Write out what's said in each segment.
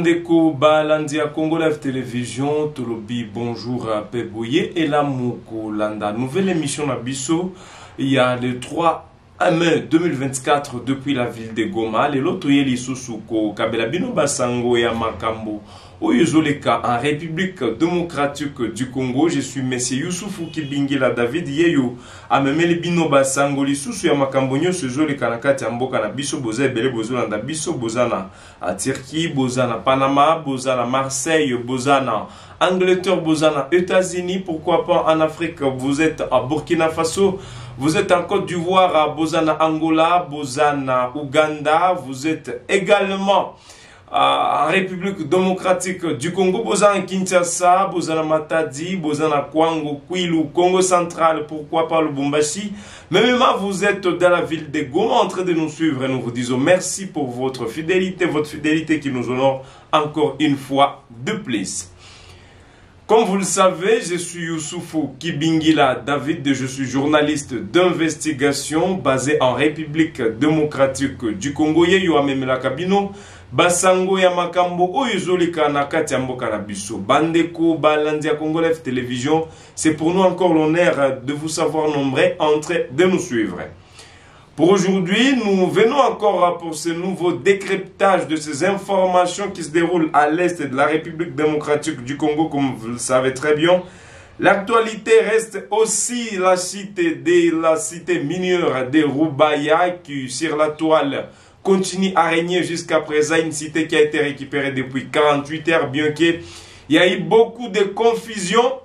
ndeko Balandia congo live télévision tolobi bonjour à et et la landa nouvelle émission il y a le 3 mai 2024 depuis la ville de goma Les toye lisusu Kabela bino basango ya makambo Oyozoleka en République démocratique du Congo. Je suis M. Youssoufou Kibingila David Yeyo. Amemele bino basangoli susu ya makambonyo nyonso kanakati na mboka na biso boza ebele bozolanda biso Bozana ah, turquie Bozana panama Bozana, marseille Bozana, angleterre Bozana états-unis pourquoi pas en afrique vous êtes à burkina faso vous êtes en côte d'ivoire à Bozana angola Bozana na uganda vous êtes également république démocratique du congo êtes kinshasa êtes matadi êtes kwango kwilu congo central pourquoi pas lubumbashi mais même vous êtes dans la ville de goma en train de nous suivre et nous vous disons merci pour votre fidélité votre fidélité qui nous honore encore une fois de plus comme vous le savez, je suis Youssoufou Kibingila David, et je suis journaliste d'investigation basé en République démocratique du Congo. Yéyoua la Kabino, basango ya makambo oyo na bandeko Balandia, congo télévision c'est pour nous encore l'honneur de vous savoir nombreux entrer, de nous suivre pour aujourd'hui, nous venons encore pour ce nouveau décryptage de ces informations qui se déroulent à l'est de la République démocratique du Congo, comme vous le savez très bien. L'actualité reste aussi la cité de la cité mineure de Rubaya qui, sur la toile, continue à régner jusqu'à présent, une cité qui a été récupérée depuis 48 heures, bien qu'il y ait eu beaucoup de confusion.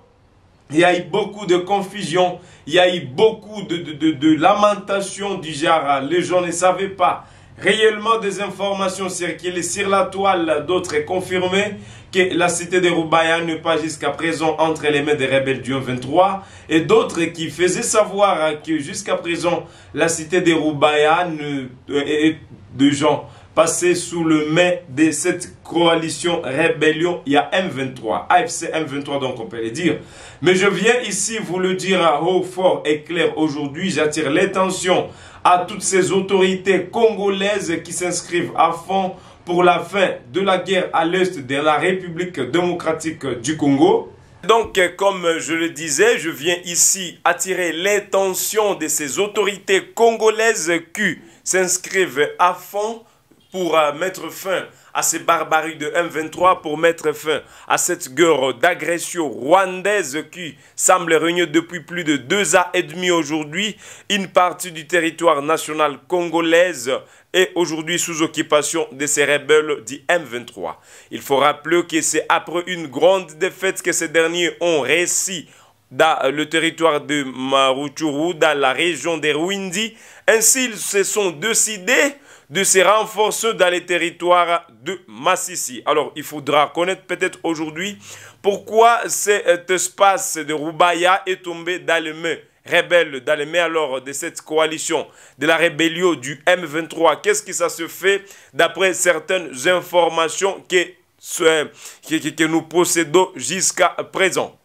Il y a eu beaucoup de confusion, il y a eu beaucoup de, de, lamentations du euh, les gens ne savaient pas. Réellement, des informations circulées sur la toile, d'autres confirmaient que la cité de Roubaïa n'est pas jusqu'à présent entre les mains des rebelles du 23 et d'autres qui faisaient savoir euh, que jusqu'à présent la cité de Roubaïa euh, ne, de gens passés sous le main de cette coalition rébellion, il y a M23, AFC M23 donc on peut le dire. Mais je viens ici vous le dire à haut, fort et clair aujourd'hui, j'attire l'attention à toutes ces autorités congolaises qui s'inscrivent à fond pour la fin de la guerre à l'est de la République démocratique du Congo. Donc, comme je le disais, je viens ici attirer l'attention de ces autorités congolaises qui s'inscrivent à fond pour euh, mettre fin à ces barbaries de M23, pour mettre fin à cette guerre d'agression rwandaise qui semble régner depuis plus de deux ans et demi aujourd'hui. Une partie du territoire national congolaise est aujourd'hui sous occupation de ces rebelles du M23. Il faut rappeler que c'est après une grande défaite que ces derniers ont réussi dans le territoire de Maruchuru, dans la région des Ruindi. Ainsi, ils se sont décidés de se renforcer dans les territoires de Massissi. Alors, il faudra connaître peut-être aujourd'hui pourquoi cet espace de Roubaïa est tombé dans les mains rebelles, dans les mains alors de cette coalition, de la rébellion du M23. Qu'est-ce que ça se fait d'après certaines informations que, que, que nous possédons jusqu'à présent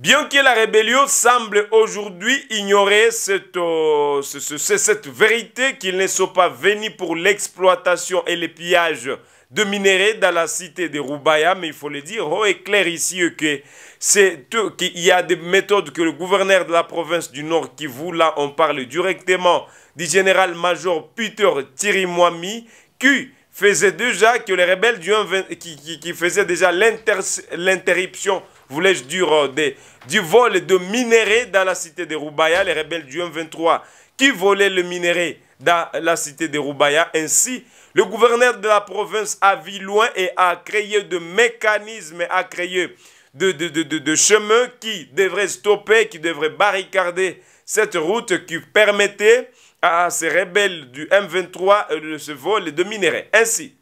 Bien que la rébellion semble aujourd'hui ignorer cette, euh, cette vérité qu'ils ne sont pas venus pour l'exploitation et le pillage de minerais dans la cité de Roubaïa, mais il faut le dire, il oh, est clair ici que c'est qu'il y a des méthodes que le gouverneur de la province du Nord qui vous, là on parle directement du général-major Peter Tirimwami, qui faisait déjà que les rebelles du qui faisait déjà l'interruption voulais-je dire, euh, des, du vol de minerais dans la cité de Roubaïa, les rebelles du m 23 qui volaient le minerai dans la cité de Roubaïa. Ainsi, le gouverneur de la province a vu loin et a créé de mécanismes, a créé de, de, de, chemins qui devraient stopper, qui devraient barricader cette route qui permettait à ces rebelles du M23 euh, de se voler de minerais. Ainsi,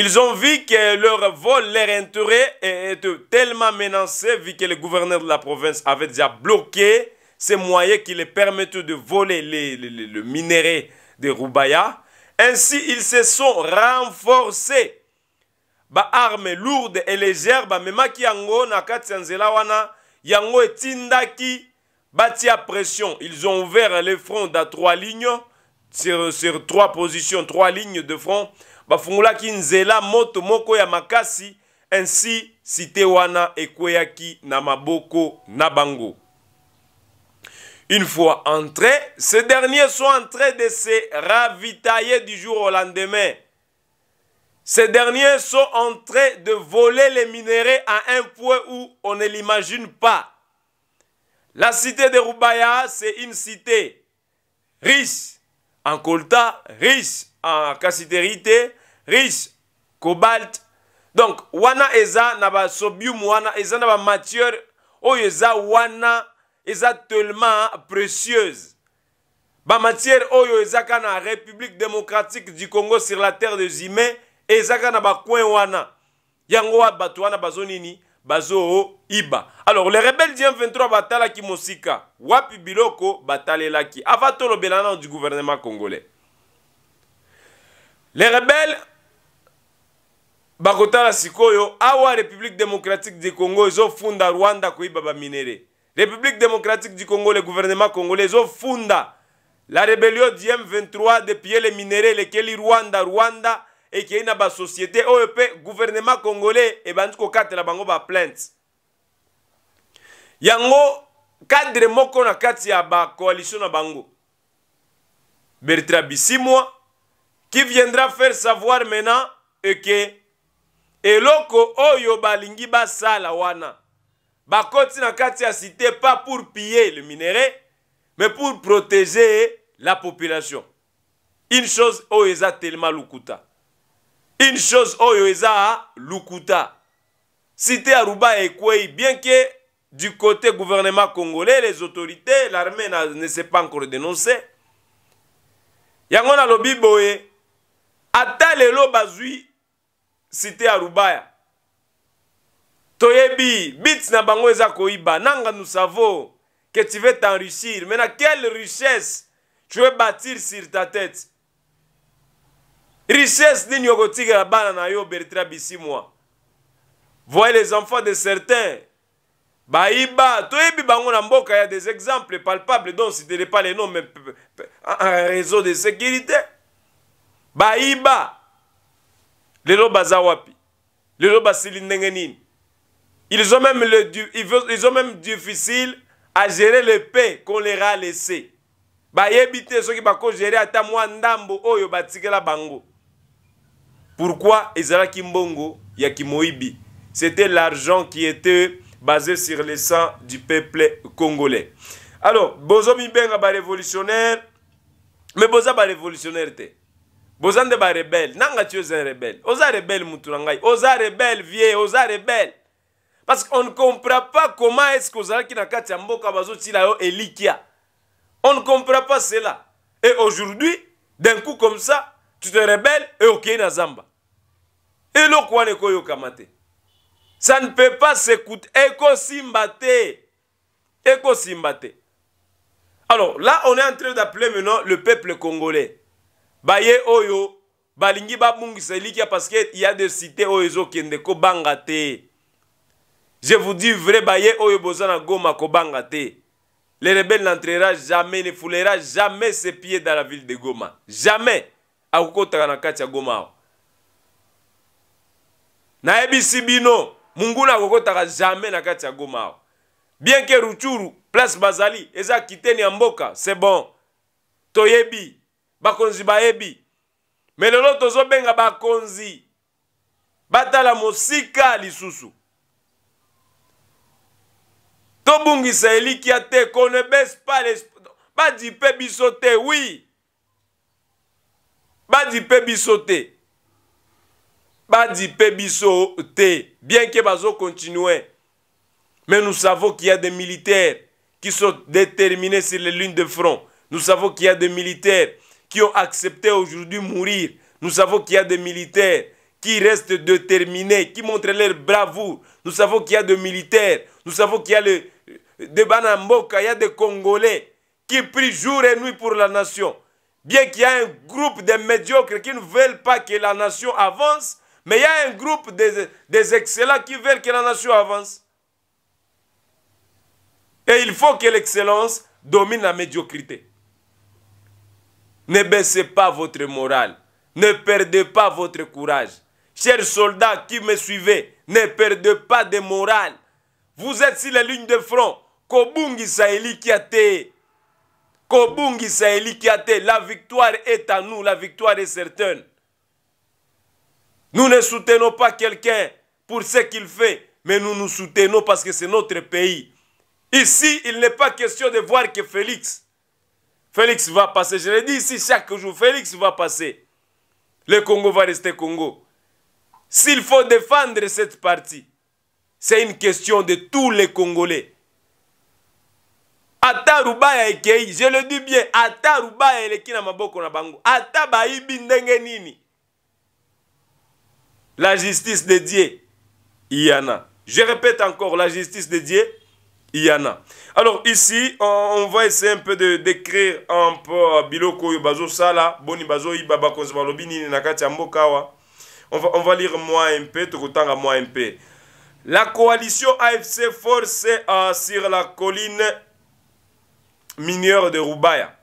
ils ont vu que leur vol, leur intérêt était tellement menacé vu que le gouverneur de la province avait déjà bloqué ces moyens qui les permettent de voler le minerai de Roubaya. Ainsi, ils se sont renforcés. armes lourdes et légères, même memaki yango na Tindaki à pression. Ils ont ouvert les fronts à trois lignes, sur, sur trois positions, trois lignes de front bafungulaki nzela moto moko ya makasi ainsi Une fois entrés, ces derniers sont entrés... de se ravitailler du jour au lendemain. Ces derniers sont entrés de voler les minéraux... à un point où on ne l'imagine pas. La cité de Rubaya, c'est une cité riche en colta, riche en cassiterité, Riche, cobalt donc wana eza na Sobium wana eza na matière, Oyeza eza wana eza tellement précieuse matière matière eza kana république démocratique du congo sur la terre de Zimé, eza kana na coin wana yango wa Bazonini, bazo nini iba. alors les rebelles dien 23 ki mosika wapi biloko batalelaki Avato tolobela du gouvernement congolais Les rebelles bakotala sikoyo awa république démocratique du congo ezofunda rwanda koyiba baminere république démocratique du congo le gouvernement congolais ezofunda la rébellion du m23 depuis le minere elekeli rwanda rwanda ekei na basosiété oyo mpe gouvernement congolais ebandi kokatela bango baplainte yango cadre moko na kati ya bacoalition na bango bertrand bisimwa qui viendra faire savoir maintenant eke euh, eloko oyo balingi basala wana bakoti na kati ya cité pas pour piller le minerai mais pour protéger la population une chose oyo eza tellement lukuta une chose oyo eza lukuta cité Aruba et ekwei bien que du côté gouvernement congolais les autorités l'armée ne s'est pas encore dénoncée yango y boye ata lelo bazwi cité à rubaya toyebi bit na bango eza koiba. nanga nous savons que tu veux t'enrichir mais quelle richesse tu veux bâtir sur ta tête richesse nini okotikela bana na yo bertra moi. voyez les enfants de certains Baiba, toyebi bango na mboka ya des exemples palpables dont citerai pas les noms mais un euh, euh, réseau de sécurité Baiba lelo baza wapi lelo basili ndenge ils ont même le ils ont même difficile à gérer le paix qu'on leur a laissé bayebi te soki gérer ata moi ndambo oyo batikela bango pourquoi ezalaki Kimbongo, ya Kimoibi? c'était l'argent qui était basé sur le sang du peuple congolais alors bozomibenga mais me boza barévolutionnaire te boza nde barebele nanga ti oza rebele oza rebele mutu na ngai oza rebele vie oza rebele parce qu'on ne comprend pas comment est ce que ozalaki na kati ya mboka bazotila yo elikia on ne comprend pas cela et aujourd'hui d'un coup comme ça tu te rebelles et okei na zamba eloko wana ekoyokama te ça ne peut pas s'écouter ekosimba te ekosimba te alors là on est en train d'appeler maintenant le peuple congolais baye oyo balingi babungisa elikya parce que ya de cité oyo ezokende kobanga te je vous dis vrai baye oyo boza na goma kobanga te le rebelle n'entrera jamais ne foulera jamais ses pieds dans la ville de goma jamais akokotaka na kati ya goma awa nayebisi bino munguna akokotaka jamais na kati ya goma awa bien ke ruchuru place bazali eza kiteni ya mboka c'est bon toyebi bakonzi Mais me lelo benga bakonzi batala mosika lisusu tobungisa elikia te qu'on ne baisse pas badi mpe biso te wi badi mpe biso te badi mpe biso te bien ke continuent, mais nous savons qu'il y a des militaires qui sont déterminés sur les lignes de front nous savons qu'il y a des militaires qui ont accepté aujourd'hui mourir. Nous savons qu'il y a des militaires qui restent déterminés, qui montrent leur bravoure. Nous savons qu'il y a des militaires, nous savons qu'il y a le, des Banamboka, il y a des Congolais qui prient jour et nuit pour la nation. Bien qu'il y ait un groupe de médiocres qui ne veulent pas que la nation avance, mais il y a un groupe des, des excellents qui veulent que la nation avance. Et il faut que l'excellence domine la médiocrité. Ne baissez pas votre morale. Ne perdez pas votre courage. Chers soldats qui me suivez, ne perdez pas de morale. Vous êtes sur la ligne de front. Kobungi Saeli Kiate. Kobungi Saeli Kiate. La victoire est à nous. La victoire est certaine. Nous ne soutenons pas quelqu'un pour ce qu'il fait, mais nous nous soutenons parce que c'est notre pays. Ici, il n'est pas question de voir que Félix Félix va passer. Je l'ai dit ici chaque jour, Félix va passer. Le Congo va rester Congo. S'il faut défendre cette partie, c'est une question de tous les Congolais. ata je le dis bien ata maboko na bango la justice de dieu a. je répète encore la justice de dieu il Alors ici, on, va essayer un peu de décrire un peu euh, biloko bazo sala, boni bazo ibaba konzima lobini na On va, on va lire moi un peu, temps moi un peu. La coalition AFC force euh, sur la colline mineure de Rubaya.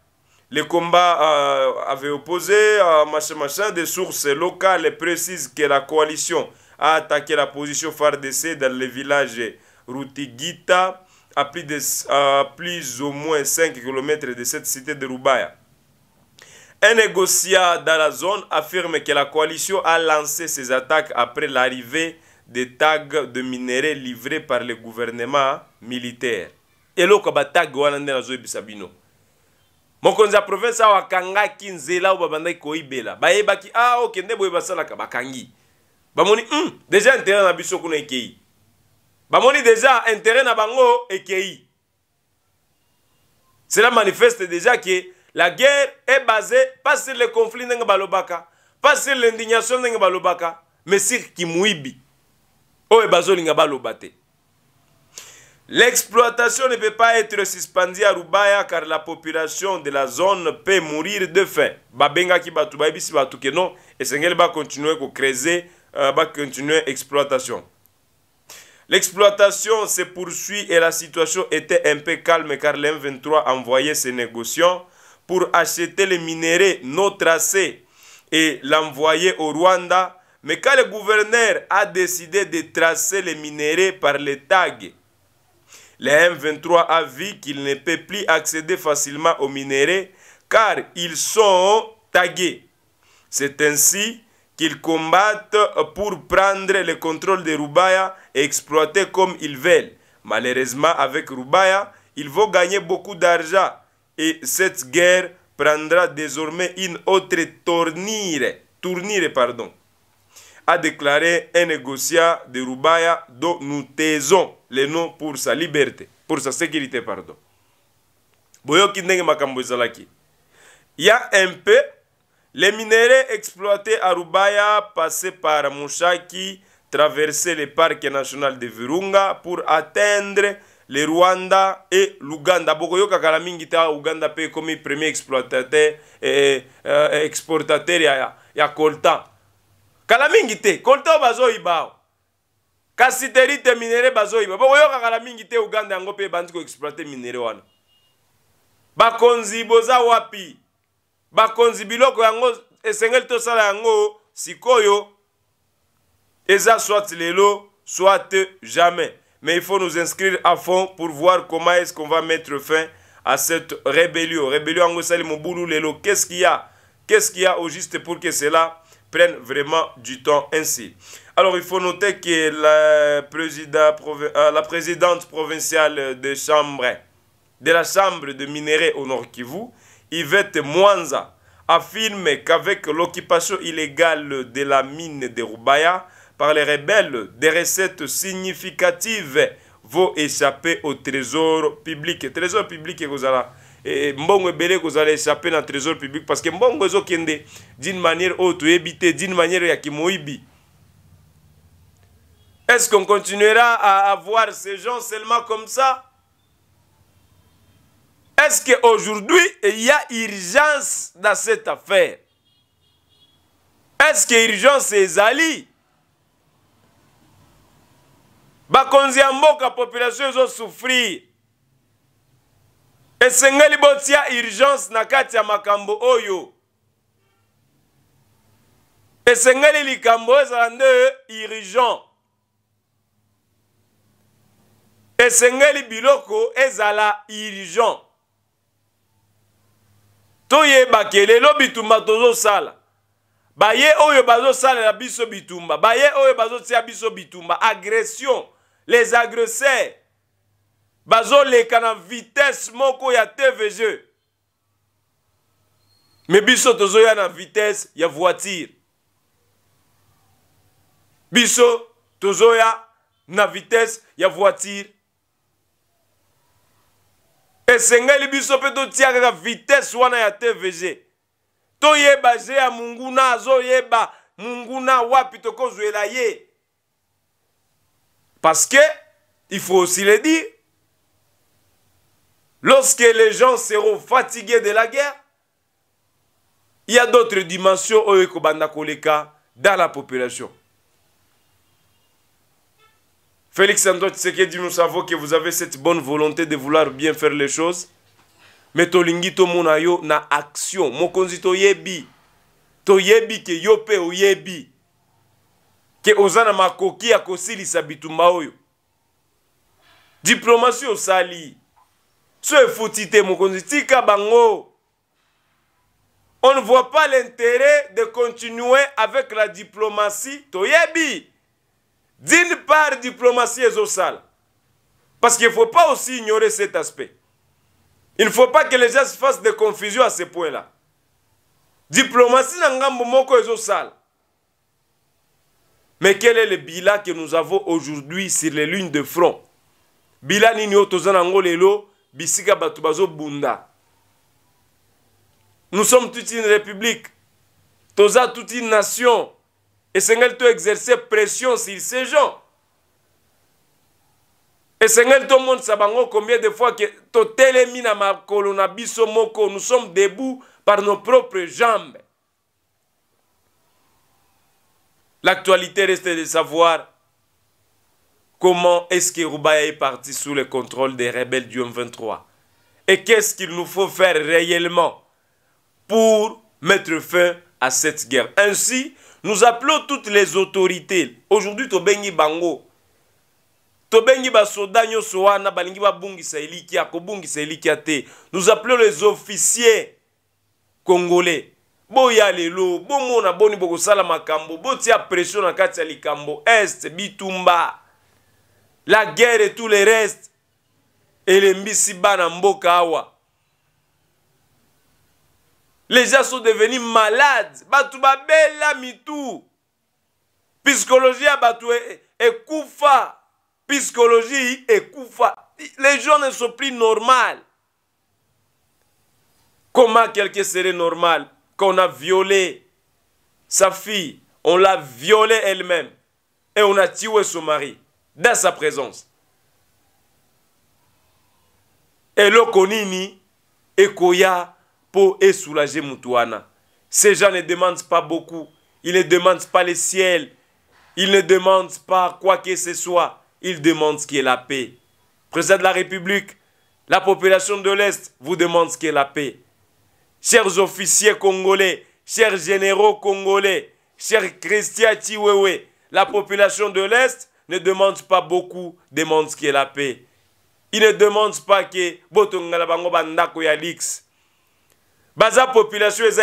Les combats euh, avaient opposé, euh, machin, machin, des sources locales précisent que la coalition a attaqué la position FARDC dans le village Rutigita, à plus, de, plus ou moins 5 km de cette cité de Rubaya. Un négociant dans la zone affirme que la coalition a lancé ses attaques après l'arrivée des tags de minerais livrés par le gouvernement militaire. eloko de wana nde nazoyebisa Sabino. mokonzi la province awa akangaki nzela oyo babandaki koyibela bayebaki ah, okende okay, boye basalaka bakangi bamoni mm, déjà intere na biso kuna ekei bamoni déjà intérêt na bango ekei cela manifeste déjà que la guerre est basée pas sur le conflit ndenge balobaka pas sur l'indignation ndenge balobaka mais sur kimuibi oyo e bazolinga baloba L'exploitation ne peut pas être suspendue à Rubaya car la population de la zone peut mourir de faim. Babenga ki batu baibisi batu ke non, et sengel ba continuer ko creuser, euh, ba continuer exploitation. L'exploitation se poursuit et la situation était un peu calme car l'M23 envoyait ses négociants pour acheter les minéraux non tracés et l'envoyer au Rwanda. Mais quand le gouverneur a décidé de tracer les minéraux par les tags, le M23 a vu qu'il ne peut plus accéder facilement aux minerais car ils sont tagués. C'est ainsi qu'ils combattent pour prendre le contrôle de Rubaya et exploiter comme ils veulent. Malheureusement, avec Rubaya, ils vont gagner beaucoup d'argent et cette guerre prendra désormais une autre tournure, tournure pardon, a déclaré un négociant de Rubaya dont nous taisons le nom pour sa liberté, pour sa sécurité, pardon. Il y a un peu Les minerais exploités à Rubaya passaient par Mouchaki, traversaient le parc national de Virunga pour atteindre le Rwanda et l'Ouganda. bokoyokaka na mingi te uganda mpe ekomi premier exploitateur eh, eh, eh, exportateur ya, ya coltan kala mingi te coltan oyo bazoyiba awa kasi teri te minere bazoyiba bokoyokaka na mingi te uganda yango mpe ebandi koexploite minere wana bakonzi boza wapi bakonzi biloko yango tosala sikoyo soit lelo soit jamais mais il faut nous inscrire à fond pour voir comment est-ce qu'on va mettre fin à cette rébellion rébellion angosali, qu'est-ce qu'il y a qu'est-ce qu'il y a au juste pour que cela prenne vraiment du temps ainsi alors il faut noter que la, euh, présidente, provinciale de chambre de la chambre de minerais au nord Kivu Yvette Mwanza affirme qu'avec l'occupation illégale de la mine de Roubaya par les rebelles, des recettes significatives vont échapper au trésor public. Trésor public, vous allez eh, eh, échapper dans trésor public parce que mbongo Kende, d'une manière autre, d'une manière est ce qu'on continuera à avoir ces gens seulement comme ça Est-ce qu'aujourd'hui, il y a urgence dans cette affaire Est-ce que urgence est ali bakonzi ya mboka population ezosouffrir esengeli botia urgence na kati ya makambo oyo esengeli likambo ezala nde urgent esengeli biloko ezala urgent toyebake lelo bitumba tozosala baye oyo bazosalela biso bitumba baye oyo bazotia biso bitumba agression les agresseurs bazoleka na vitese moko ya tvg me biso tozoya na vitese ya voiture biso tozoya na vitese ya voiture esengeli biso mpe totia kaka vitesse wana ya tvg toyeba je ya munguna yeba, munguna wapi tokozwela ye parce que il faut aussi le dire lorsque les gens seront fatigués de la guerre il y a d'autres dimensions oyo ekobanda koleka dans la population Félix Antoine Tshisekedi, nous savons que vous avez cette bonne volonté de vouloir bien faire les choses. Mais tolingi tomona yo na action. Mokonzi toyebi. Toyebi ke yo pe oyebi. Ke ozana makoki ya kosilisa bitumba oyo. Diplomasi osali. So efuti te mokonzi tika bango. On ne voit pas l'intérêt de continuer avec la diplomatie. Toyebi. d'une part diplomatie sale. Parce qu'il ne faut pas aussi ignorer cet aspect. Il ne faut pas que les gens se fassent des confusions à ce point-là. Diplomatie est moko sale. Mais quel est le bilan que nous avons aujourd'hui sur les lignes de front Bilan nini otozanango lelo bisika batubazo bunda. Nous sommes toute une république. Toza toute une nation. Et Seigneur tu exercer pression sur ces gens. Et Seigneur tout le monde combien de fois que nous sommes debout par nos propres jambes. L'actualité reste de savoir comment est-ce que Roubaï est parti sous le contrôle des rebelles du M23 et qu'est-ce qu'il nous faut faire réellement pour mettre fin à cette guerre. Ainsi, Nous appelons toutes les autorités. Aujourd'hui, Tobengi Bango. Tobengi Basoda Nyosoana, Balingi Babungisa Elikia, Kobungisa Elikia Te. Nous appelons les officiers congolais. Boya lelo, bomona boni bokosala makambo, botia pression na kati ya likambo, est, bitumba, la guerre et tout le reste, elembisi bana mboka awa. Les gens sont devenus malades. babela mitu. Psychologie à et koufa. Psychologie koufa. Les gens ne sont plus normaux. Comment quelqu'un serait normal qu'on a violé sa fille, on l'a violée elle-même et on a tué son mari dans sa présence. Et y ekoya, et soulager Moutouana. Ces gens ne demandent pas beaucoup. Ils ne demandent pas les ciels, Ils ne demandent pas quoi que ce soit. Ils demandent ce qui est la paix. Président de la République, la population de l'Est vous demande ce qui est la paix. Chers officiers congolais, chers généraux congolais, chers chrétiens la population de l'Est ne demande pas beaucoup, demande ce qui est la paix. Ils ne demandent pas que Botonga Bandako baza population est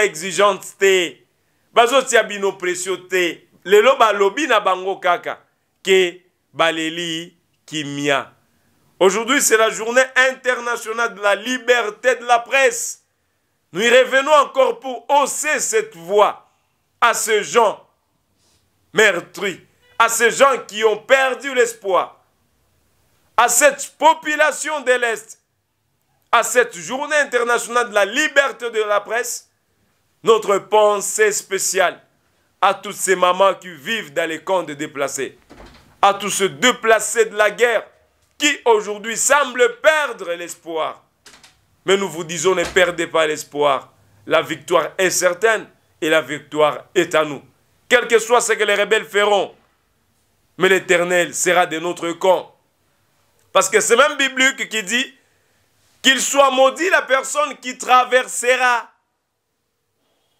na kimia aujourd'hui c'est la journée internationale de la liberté de la presse nous y revenons encore pour hausser cette voix à ces gens meurtris à ces gens qui ont perdu l'espoir à cette population de l'Est à cette journée internationale de la liberté de la presse, notre pensée spéciale à toutes ces mamans qui vivent dans les camps de déplacés, à tous ceux déplacés de la guerre qui aujourd'hui semblent perdre l'espoir. Mais nous vous disons, ne perdez pas l'espoir. La victoire est certaine et la victoire est à nous. Quel que soit ce que les rebelles feront, mais l'Éternel sera de notre camp. Parce que c'est même biblique qui dit qu'il soit maudit la personne qui traversera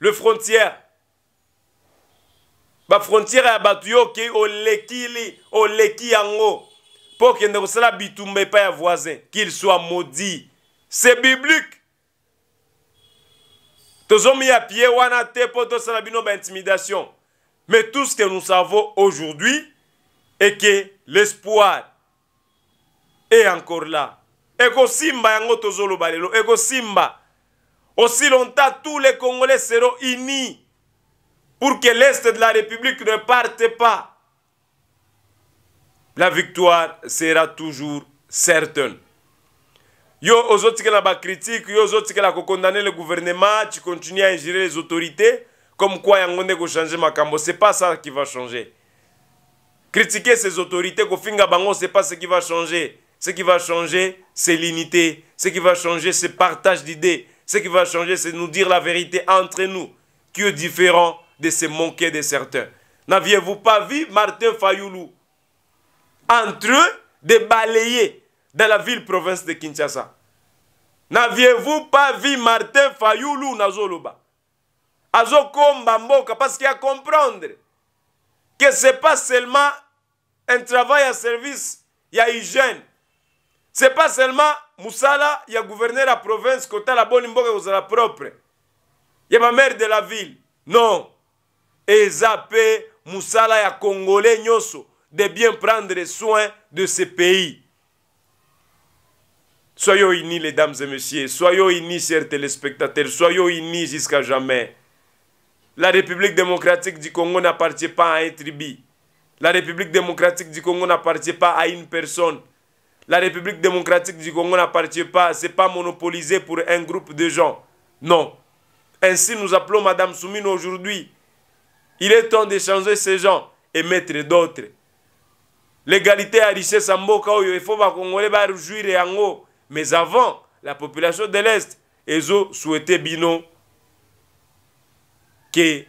les frontière. La frontière ya au yo au lekiango, pour yango ne okende ne bitumba pas un voisin qu'il soit maudit c'est biblique à pied wana te tous les bino d'intimidation. mais tout ce que nous savons aujourd'hui est que l'espoir est encore là Simba yango balelo. Eko Simba aussi longtemps tous les congolais seront unis pour que l'est de la république ne parte pas la victoire sera toujours certaine yo ozotikela critique, yo ozotikela condamné le gouvernement tu continues à ingérer les autorités comme quoi yango nde ma Ce c'est pas ça qui va changer critiquer ces autorités finga bango c'est pas ce qui va changer ce qui va changer, c'est l'unité. Ce qui va changer, c'est partage d'idées. Ce qui va changer, c'est nous dire la vérité entre nous, qui est différent de se manquer de certains. N'aviez-vous pas vu Martin Fayoulou entre eux de dans la ville province de Kinshasa N'aviez-vous pas vu Martin Fayoulou Nazoloba Azokomba Mboka, parce qu'il a comprendre que ce n'est pas seulement un travail à service, il y a hygiène c'est pas seulement y a gouverneur la province la bonne mboka la propre ma mère de la ville non Moussala, il ya congolais Nyoso, de bien prendre soin de ce pays soyons unis les dames et messieurs soyons unis chers téléspectateurs soyons unis jusqu'à jamais la république démocratique du congo n'appartient pas à un tribu la république démocratique du congo n'appartient pas à une personne la République démocratique du Congo n'appartient pas, ce n'est pas monopolisé pour un groupe de gens. Non. Ainsi, nous appelons Madame Soumine aujourd'hui. Il est temps d'échanger ces gens et mettre d'autres. L'égalité a richesse en il faut que les Congolais réjouir en Mais avant, la population de l'Est, ils ont souhaité bino que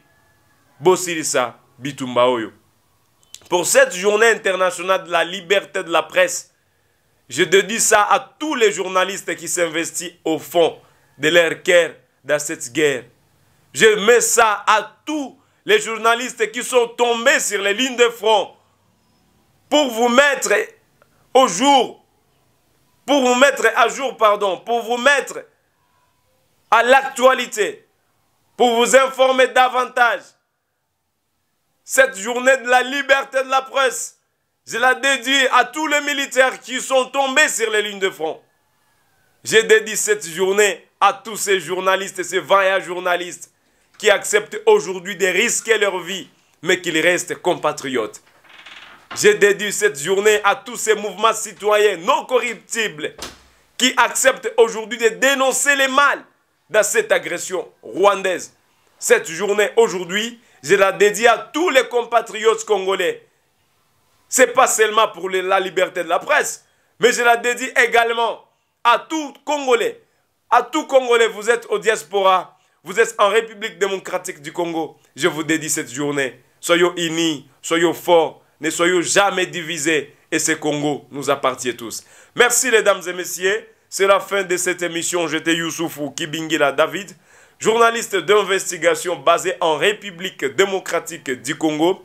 ça Bitumba Pour cette journée internationale de la liberté de la presse, je dis ça à tous les journalistes qui s'investissent au fond de leur cœur dans cette guerre. Je mets ça à tous les journalistes qui sont tombés sur les lignes de front pour vous mettre au jour, pour vous mettre à jour, pardon, pour vous mettre à l'actualité, pour vous informer davantage. Cette journée de la liberté de la presse, je la dédie à tous les militaires qui sont tombés sur les lignes de front. Je dédie cette journée à tous ces journalistes et ces vaillants journalistes qui acceptent aujourd'hui de risquer leur vie, mais qu'ils restent compatriotes. Je dédie cette journée à tous ces mouvements citoyens non corruptibles qui acceptent aujourd'hui de dénoncer les mal dans cette agression rwandaise. Cette journée aujourd'hui, je la dédie à tous les compatriotes congolais n'est pas seulement pour la liberté de la presse, mais je la dédie également à tout Congolais. À tout Congolais, vous êtes au diaspora, vous êtes en République démocratique du Congo. Je vous dédie cette journée. Soyez unis, soyez forts, ne soyez jamais divisés. Et ce Congo nous appartient tous. Merci les dames et messieurs. C'est la fin de cette émission. J'étais Youssoufou Kibingila David, journaliste d'investigation basé en République démocratique du Congo.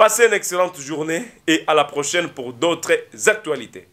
Passez une excellente journée et à la prochaine pour d'autres actualités.